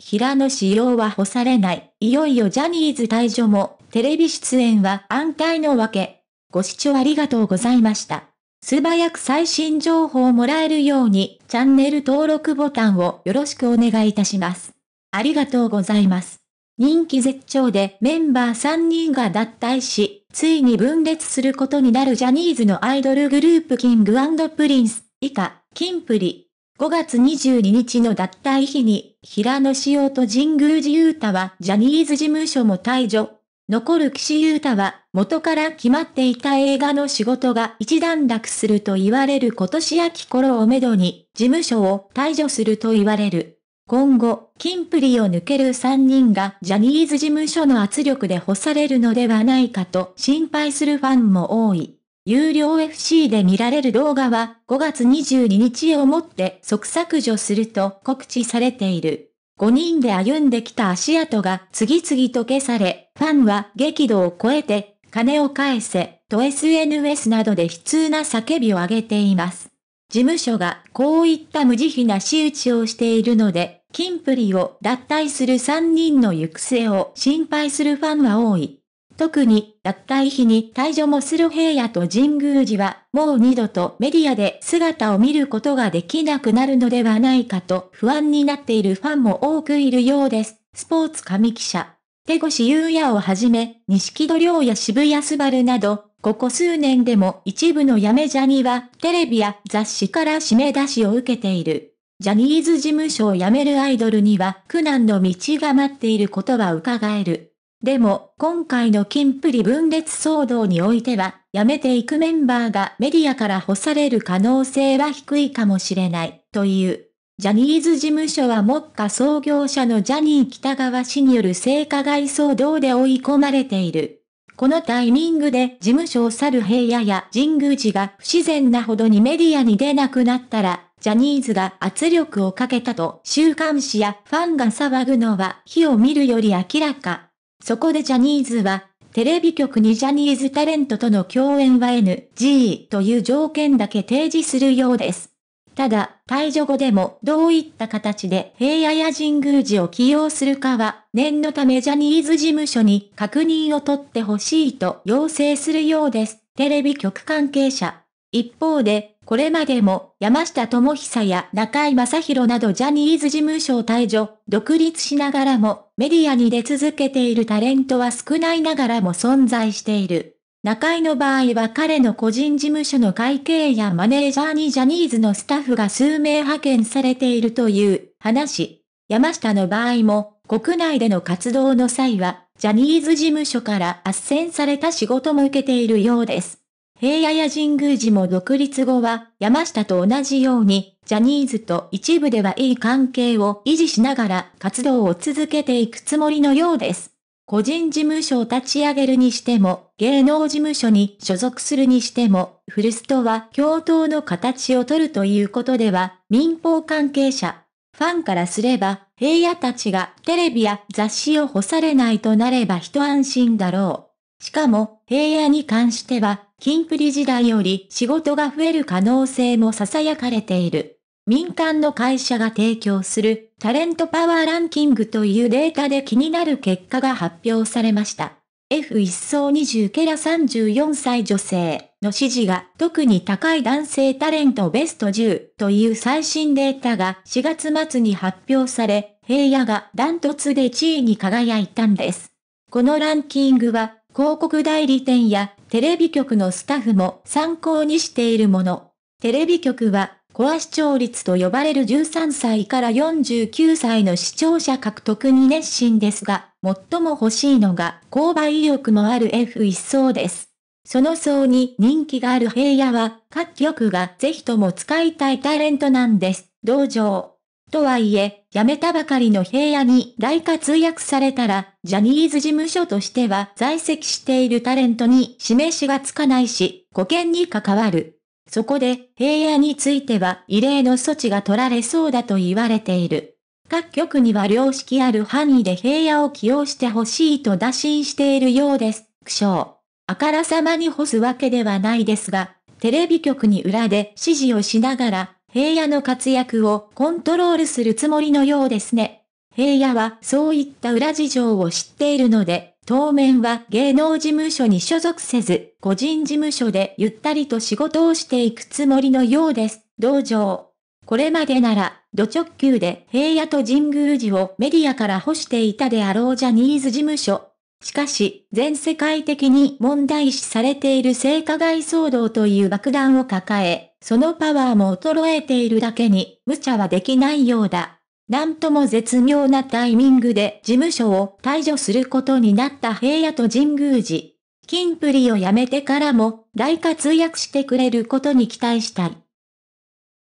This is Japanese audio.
平野紫耀は干されない。いよいよジャニーズ退場も、テレビ出演は安泰のわけ。ご視聴ありがとうございました。素早く最新情報をもらえるように、チャンネル登録ボタンをよろしくお願いいたします。ありがとうございます。人気絶頂でメンバー3人が脱退し、ついに分裂することになるジャニーズのアイドルグループキングプリンス、以下、キンプリ。5月22日の脱退日に、平野紫耀と神宮寺雄太はジャニーズ事務所も退場。残る岸優太は、元から決まっていた映画の仕事が一段落すると言われる今年秋頃をめどに、事務所を退場すると言われる。今後、金プリを抜ける3人がジャニーズ事務所の圧力で干されるのではないかと心配するファンも多い。有料 FC で見られる動画は5月22日をもって即削除すると告知されている。5人で歩んできた足跡が次々と消され、ファンは激怒を超えて、金を返せ、と SNS などで悲痛な叫びを上げています。事務所がこういった無慈悲な仕打ちをしているので、キンプリを脱退する3人の行く末を心配するファンは多い。特に、脱退日に退場もする平野と神宮寺は、もう二度とメディアで姿を見ることができなくなるのではないかと不安になっているファンも多くいるようです。スポーツ紙記者。手越優也をはじめ、錦戸亮や渋谷すばるなど、ここ数年でも一部のやめジャニは、テレビや雑誌から締め出しを受けている。ジャニーズ事務所を辞めるアイドルには苦難の道が待っていることは伺える。でも、今回の金プリ分裂騒動においては、辞めていくメンバーがメディアから干される可能性は低いかもしれない、という。ジャニーズ事務所は目下創業者のジャニー北川氏による性加害騒動で追い込まれている。このタイミングで事務所を去る平野や神宮寺が不自然なほどにメディアに出なくなったら、ジャニーズが圧力をかけたと週刊誌やファンが騒ぐのは火を見るより明らか。そこでジャニーズは、テレビ局にジャニーズタレントとの共演は NG という条件だけ提示するようです。ただ、退場後でもどういった形で平野や神宮寺を起用するかは、念のためジャニーズ事務所に確認を取ってほしいと要請するようです。テレビ局関係者。一方で、これまでも山下智久や中井正宏などジャニーズ事務所を退場、独立しながらもメディアに出続けているタレントは少ないながらも存在している。中井の場合は彼の個人事務所の会計やマネージャーにジャニーズのスタッフが数名派遣されているという話。山下の場合も国内での活動の際はジャニーズ事務所から斡旋された仕事も受けているようです。平野や神宮寺も独立後は、山下と同じように、ジャニーズと一部ではいい関係を維持しながら活動を続けていくつもりのようです。個人事務所を立ち上げるにしても、芸能事務所に所属するにしても、古巣とは共闘の形を取るということでは、民放関係者、ファンからすれば、平野たちがテレビや雑誌を干されないとなれば一安心だろう。しかも、平野に関しては、金プリ時代より仕事が増える可能性も囁かれている。民間の会社が提供するタレントパワーランキングというデータで気になる結果が発表されました。F1 層20ケラ34歳女性の支持が特に高い男性タレントベスト10という最新データが4月末に発表され、平野がダントツで1位に輝いたんです。このランキングは広告代理店やテレビ局のスタッフも参考にしているもの。テレビ局は、コア視聴率と呼ばれる13歳から49歳の視聴者獲得に熱心ですが、最も欲しいのが購買意欲もある F1 層です。その層に人気がある平野は、各局がぜひとも使いたいタレントなんです。同情。とはいえ、辞めたばかりの平野に大活躍されたら、ジャニーズ事務所としては在籍しているタレントに示しがつかないし、保険に関わる。そこで、平野については異例の措置が取られそうだと言われている。各局には良識ある範囲で平野を起用してほしいと打診しているようです。苦笑。あからさまに干すわけではないですが、テレビ局に裏で指示をしながら、平野の活躍をコントロールするつもりのようですね。平野はそういった裏事情を知っているので、当面は芸能事務所に所属せず、個人事務所でゆったりと仕事をしていくつもりのようです。同情。これまでなら、土直球で平野と神宮寺をメディアから干していたであろうジャニーズ事務所。しかし、全世界的に問題視されている性加害騒動という爆弾を抱え、そのパワーも衰えているだけに、無茶はできないようだ。なんとも絶妙なタイミングで事務所を退場することになった平野と神宮寺。金プリを辞めてからも大活躍してくれることに期待したい。